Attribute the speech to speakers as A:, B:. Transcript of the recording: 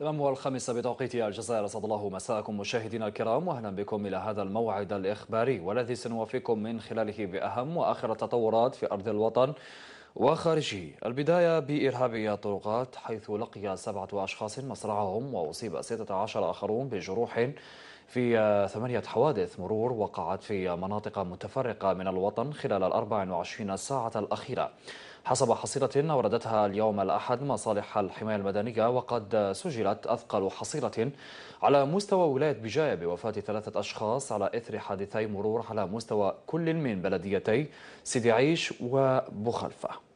A: تمام والخامسة بتوقيت الجزائر أسعد الله مساءكم مشاهدينا الكرام وأهلا بكم إلى هذا الموعد الإخباري والذي سنوافيكم من خلاله بأهم وآخر التطورات في أرض الوطن وخارجه البداية بإرهابي الطرقات حيث لقي سبعة أشخاص مصرعهم وأصيب 16 آخرون بجروح في آه، ثمانية حوادث مرور وقعت في مناطق متفرقة من الوطن خلال ال 24 ساعة الأخيرة حسب حصيلة أوردتها اليوم الأحد مصالح الحماية المدنية وقد سجلت أثقل حصيلة على مستوى ولاية بجاية بوفاة ثلاثة أشخاص على إثر حادثي مرور على مستوى كل من بلديتي سيدي عيش وبوخلفة